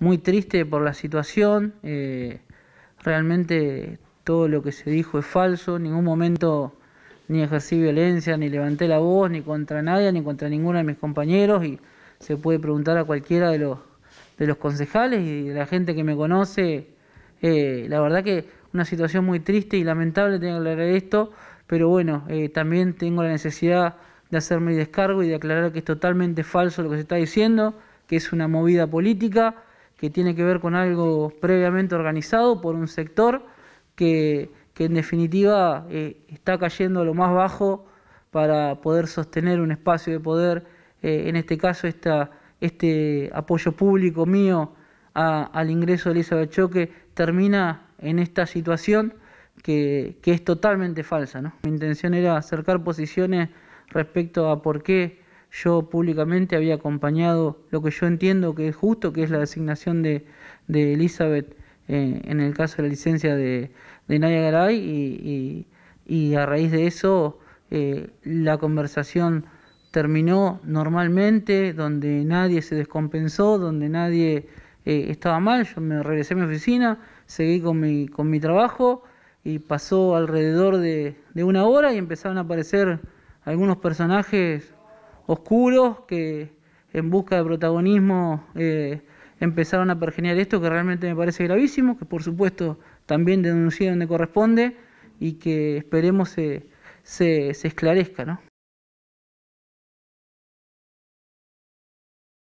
muy triste por la situación. Eh, realmente todo lo que se dijo es falso. En ningún momento ni ejercí violencia, ni levanté la voz, ni contra nadie, ni contra ninguno de mis compañeros. Y se puede preguntar a cualquiera de los, concejales y de la gente que me conoce. Eh, la verdad que una situación muy triste y lamentable tener que hablar de esto, pero bueno, eh, también tengo la necesidad de hacerme el descargo y de aclarar que es totalmente falso lo que se está diciendo, que es una movida política, que tiene que ver con algo previamente organizado por un sector que, en definitiva eh, está cayendo a lo más bajo para poder sostener un espacio de poder, eh, en este caso esta, este apoyo público mío al ingreso de Elizabeth Choque termina en esta situación que, es totalmente falsa. ¿no? Mi intención era acercar posiciones respecto a por qué yo públicamente había acompañado lo que yo entiendo que es justo, que es la designación de, de Elizabeth eh, en el caso de la licencia de, de Naya Garay y, a raíz de eso eh, la conversación terminó normalmente, donde nadie se descompensó, donde nadie eh, estaba mal, yo me regresé a mi oficina, seguí con mi, con mi trabajo y pasó alrededor de, de una hora y empezaron a aparecer algunos personajes oscuros que en busca de protagonismo eh, empezaron a pergenear esto que realmente me parece gravísimo, que por supuesto también denuncié donde corresponde y que esperemos se, se, se esclarezca. ¿no?